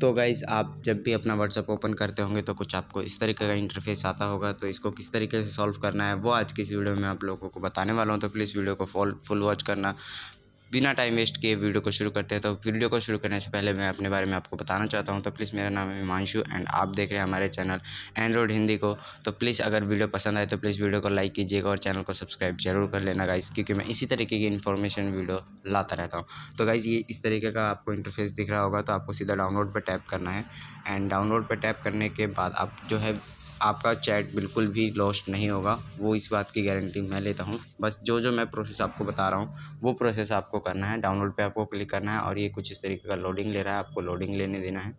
तो गाइज़ आप जब भी अपना व्हाट्सअप ओपन करते होंगे तो कुछ आपको इस तरीके का इंटरफेस आता होगा तो इसको किस तरीके से सॉल्व करना है वो आज की इस वीडियो में आप लोगों को बताने वाला हूँ तो प्लीज़ वीडियो को फॉल फुल वॉच करना बिना टाइम वेस्ट किए वीडियो को शुरू करते हैं तो वीडियो को शुरू करने से पहले मैं अपने बारे में आपको बताना चाहता हूँ तो प्लीज़ मेरा नाम है हिमांशु एंड आप देख रहे हैं हमारे चैनल एंड्रॉइड हिंदी को तो प्लीज़ अगर वीडियो पसंद आए तो प्लीज़ वीडियो को लाइक कीजिएगा और चैनल को सब्सक्राइब जरूर कर लेना गाइज़ क्योंकि मैं इसी तरीके की इन्फॉर्मेशन वीडियो लाता रहता हूँ तो गाइज़ ये इस तरीके का आपको इंटरफेस दिख रहा होगा तो आपको सीधा डाउनलोड पर टैप करना है एंड डाउनलोड पर टैप करने के बाद आप जो है आपका चैट बिल्कुल भी लॉस्ट नहीं होगा वो इस बात की गारंटी मैं लेता हूँ बस जो जो मैं प्रोसेस आपको बता रहा हूँ वो प्रोसेस आपको करना है डाउनलोड पे आपको क्लिक करना है और ये कुछ इस तरीके का लोडिंग ले रहा है आपको लोडिंग लेने देना है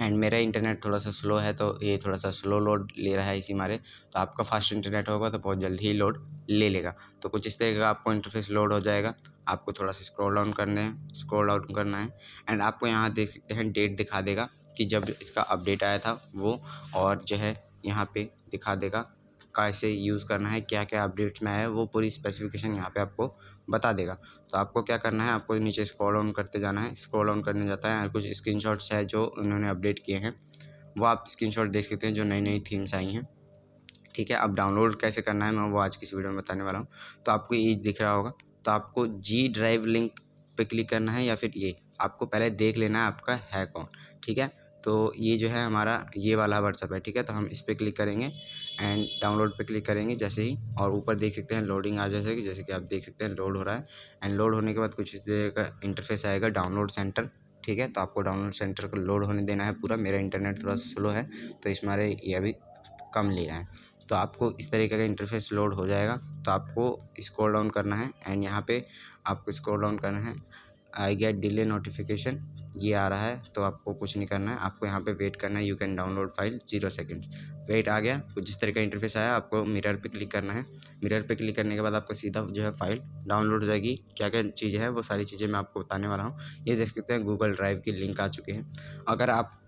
एंड मेरा इंटरनेट थोड़ा सा स्लो है तो ये थोड़ा सा स्लो लोड ले रहा है इसी मारे तो आपका फास्ट इंटरनेट होगा तो बहुत जल्दी ही लोड ले लेगा तो कुछ इस तरीके का आपको इंटरफेस लोड हो जाएगा आपको थोड़ा सा स्क्रॉल डाउन करना है स्क्रॉल डाउन करना है एंड आपको यहाँ देख सकते हैं डेट दिखा देगा कि जब इसका अपडेट आया था वो और जो है यहाँ पे दिखा देगा कैसे यूज़ करना है क्या क्या अपडेट्स में आया है वो पूरी स्पेसिफिकेशन यहाँ पे आपको बता देगा तो आपको क्या करना है आपको नीचे स्क्रॉल ऑन करते जाना है स्क्रॉल ऑन करने जाता है कुछ शॉट्स है जो उन्होंने अपडेट किए हैं वो आप स्क्रीनशॉट देख सकते हैं जो नई नई थीम्स आई हैं ठीक है अब डाउनलोड कैसे करना है मैं वो आज की इस वीडियो में बताने वाला हूँ तो आपको ये दिख रहा होगा तो आपको जी ड्राइव लिंक पे क्लिक करना है या फिर ये आपको पहले देख लेना है आपका है कौन ठीक है तो ये जो है हमारा ये वाला व्हाट्सअप है ठीक है तो हम इस पर क्लिक करेंगे एंड डाउनलोड पे क्लिक करेंगे जैसे ही और ऊपर देख सकते हैं लोडिंग आ जाए कि जैसे कि आप देख सकते हैं लोड हो रहा है एंड लोड होने के बाद कुछ इस देर का इंटरफेस आएगा डाउनलोड सेंटर ठीक है तो आपको डाउनलोड सेंटर को लोड होने देना है पूरा मेरा इंटरनेट थोड़ा स्लो है तो इस मारे ये अभी कम ले रहा है तो आपको इस तरीके का इंटरफेस लोड हो जाएगा तो आपको स्क्रॉल डाउन करना है एंड यहाँ पे आपको स्क्रॉल डाउन करना है आई गेट डिले नोटिफिकेशन ये आ रहा है तो आपको कुछ नहीं करना है आपको यहाँ पे वेट करना है you can download file zero seconds wait आ गया कुछ जिस तरह का इंटरफेस आया आपको मिरर पे क्लिक करना है मिरर पे क्लिक करने के बाद आपको सीधा जो है फाइल डाउनलोड हो जाएगी क्या क्या चीज़ें हैं वो सारी चीज़ें मैं आपको बताने वाला हूँ ये देख सकते हैं गूगल ड्राइव की लिंक आ चुकी है अगर आप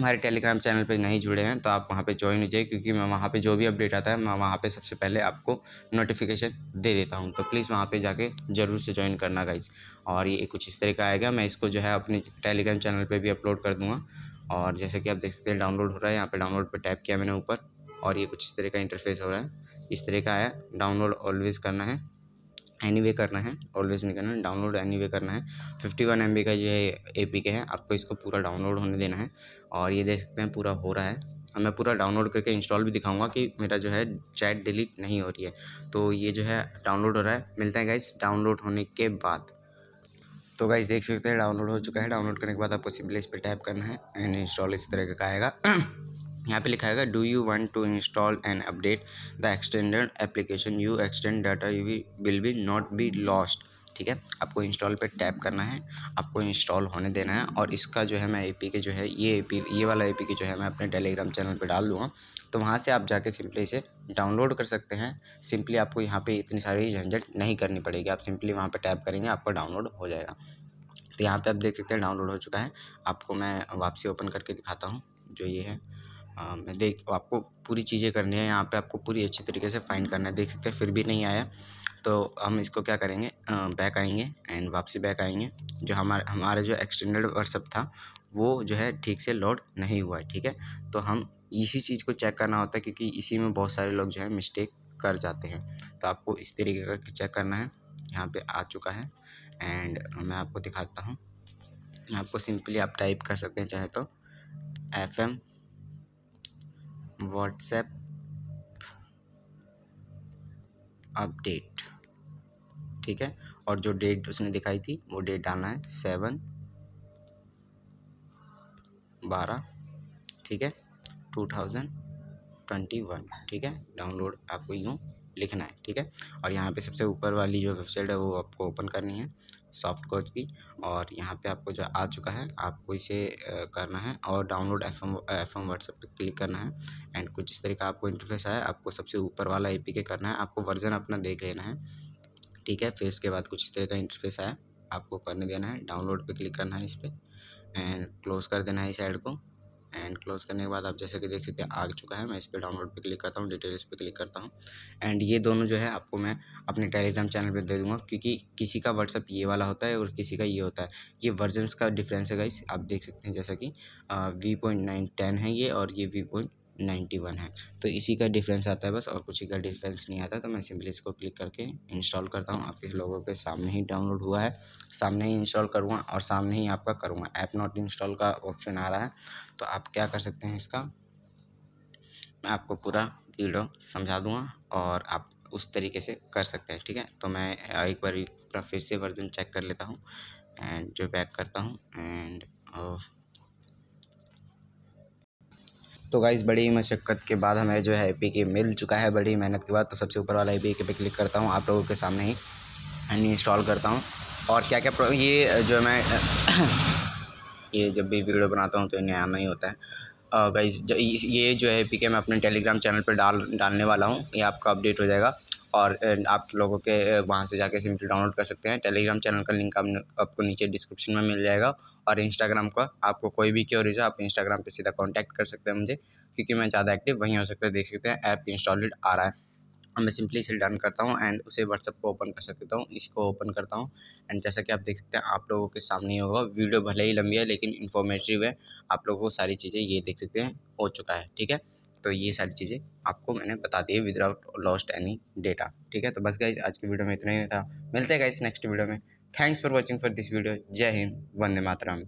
हमारे टेलीग्राम चैनल पे नहीं जुड़े हैं तो आप वहाँ पे ज्वाइन हो जाइए क्योंकि मैं वहाँ पे जो भी अपडेट आता है मैं वहाँ पे सबसे पहले आपको नोटिफिकेशन दे देता हूँ तो प्लीज़ वहाँ पे जाके ज़रूर से ज्वाइन करना गाइज और ये कुछ इस तरह का आएगा मैं इसको जो है अपने टेलीग्राम चैनल पर भी अपलोड कर दूँगा और जैसे कि आप देख सकते हैं डाउनलोड हो रहा है यहाँ पर डाउनलोड पर टैप किया मैंने ऊपर और ये कुछ इस तरह का इंटरफेस हो रहा है इस तरह का आया डाउनलोड ऑलवेज़ करना है एनी वे करना है ऑलवेज नहीं करना है डाउनलोड एनी वे करना है फिफ्टी वन एम बी का ये ए पी के है आपको इसको पूरा डाउनलोड होने देना है और ये देख सकते हैं पूरा हो रहा है और मैं पूरा डाउनलोड करके इंस्टॉल भी दिखाऊंगा कि मेरा जो है चैट डिलीट नहीं हो रही है तो ये जो है डाउनलोड हो रहा है मिलता है गाइज डाउनलोड होने के बाद तो गाइज देख सकते हैं डाउनलोड हो चुका है डाउनलोड करने के बाद आपको सिम्पली इस पर टैप करना है एंड इंस्टॉल इस तरह का आएगा यहाँ पे लिखा है do you want to install and update the extended application you extend data you will be not be lost ठीक है आपको इंस्टॉल पे टैप करना है आपको इंस्टॉल होने देना है और इसका जो है मैं ए के जो है ये ए ये वाला ए के जो है मैं अपने टेलीग्राम चैनल पे डाल दूँगा तो वहाँ से आप जाके सिंपली इसे डाउनलोड कर सकते हैं सिंपली आपको यहाँ पे इतनी सारी झंझट नहीं करनी पड़ेगी आप सिंपली वहाँ पर टैप करेंगे आपका डाउनलोड हो जाएगा तो यहाँ पर आप देख सकते हैं डाउनलोड हो चुका है आपको मैं वापसी ओपन करके दिखाता हूँ जो ये है देख आपको पूरी चीज़ें करनी है यहाँ पे आपको पूरी अच्छी तरीके से फाइंड करना है देख सकते हैं फिर भी नहीं आया तो हम इसको क्या करेंगे बैक आएंगे एंड वापसी बैक आएंगे जो हमारा हमारा जो एक्सटेंडेड व्हाट्सअप था वो जो है ठीक से लोड नहीं हुआ है ठीक है तो हम इसी चीज़ को चेक करना होता है क्योंकि इसी में बहुत सारे लोग जो है मिस्टेक कर जाते हैं तो आपको इस तरीके का चेक करना है यहाँ पर आ चुका है एंड मैं आपको दिखाता हूँ आपको सिंपली आप टाइप कर सकते हैं चाहे तो एफ एम व्हाट्सएप अपडेट ठीक है और जो डेट उसने दिखाई थी वो डेट डालना है सेवन बारह ठीक है टू थाउजेंड ट्वेंटी वन ठीक है डाउनलोड आपको यूँ लिखना है ठीक है और यहाँ पे सबसे ऊपर वाली जो वेबसाइट है वो आपको ओपन करनी है सॉफ्ट कोच की और यहाँ पे आपको जो आ चुका है आपको इसे करना है और download F M F M WhatsApp पर क्लिक करना है एंड कुछ इस तरह का आपको इंटरफेस आया आपको सबसे ऊपर वाला ए पी के करना है आपको वर्जन अपना देख लेना है ठीक है फिर इसके बाद कुछ इस तरह का इंटरफेस आया आपको करने देना है डाउनलोड पर क्लिक करना है इस पर एंड क्लोज कर देना है इस ऐड को एंड क्लोज करने के बाद आप जैसे कि देख सकते हैं आ चुका है मैं इस पर डाउनलोड पे क्लिक करता हूँ डिटेल्स पे क्लिक करता हूँ एंड ये दोनों जो है आपको मैं अपने टेलीग्राम चैनल पे दे दूँगा क्योंकि किसी का व्हाट्सअप ये वाला होता है और किसी का ये होता है ये वर्जनस का डिफरेंस है इस आप देख सकते हैं जैसा कि वी पॉइंट नाइन टेन है ये और ये वी पॉइंट नाइन्टी वन है तो इसी का डिफरेंस आता है बस और कुछ ही का डिफरेंस नहीं आता तो मैं सिंपली इसको क्लिक करके इंस्टॉल करता हूँ आपके लोगों के सामने ही डाउनलोड हुआ है सामने ही इंस्टॉल करूँगा और सामने ही आपका करूँगा ऐप नॉट इंस्टॉल का ऑप्शन आ रहा है तो आप क्या कर सकते हैं इसका मैं आपको पूरा वीडियो समझा दूँगा और आप उस तरीके से कर सकते हैं ठीक है तो मैं एक बार पूरा फिर से वर्जन चेक कर लेता हूँ एंड जो बैक करता हूँ एंड तो गाइस बड़ी मशक्क़त के बाद हमें जो है एपी के मिल चुका है बड़ी मेहनत के बाद तो सबसे ऊपर वाला ए पी पे क्लिक करता हूँ आप लोगों के सामने ही इंस्टॉल करता हूँ और क्या क्या ये जो मैं ये जब भी वीडियो बनाता हूँ तो इन्हें आना ही होता है गाइज ये जो है पी के मैं अपने टेलीग्राम चैनल पर डाल डालने वाला हूँ ये आपका अपडेट हो जाएगा और आप लोगों के वहाँ से जाके सिंपली डाउनलोड कर सकते हैं टेलीग्राम चैनल का लिंक आपको नीचे डिस्क्रिप्शन में मिल जाएगा और इंस्टाग्राम का आपको कोई भी क्योरीज हो आप इंस्टाग्राम पे सीधा कांटेक्ट कर सकते हैं मुझे क्योंकि मैं ज़्यादा एक्टिव वहीं हो सकता है देख सकते हैं ऐप इंस्टॉलेड आ रहा है और मैं सिंपली इसे डन करता हूँ एंड उसे व्हाट्सअप को ओपन कर सकता हूँ इसको ओपन करता हूँ एंड जैसा कि आप देख सकते हैं आप लोगों के सामने ही होगा वीडियो भले ही लंबी है लेकिन इन्फॉर्मेटिव है आप लोगों को सारी चीज़ें ये देख सकते हैं हो चुका है ठीक है तो ये सारी चीज़ें आपको मैंने बता दी विदाउट लॉस्ट एनी डेटा ठीक है तो बस गाइज आज की वीडियो में इतना ही था मिलते हैं गाइज नेक्स्ट वीडियो में thanks for watching for this video जय हिंद वंदे मातरम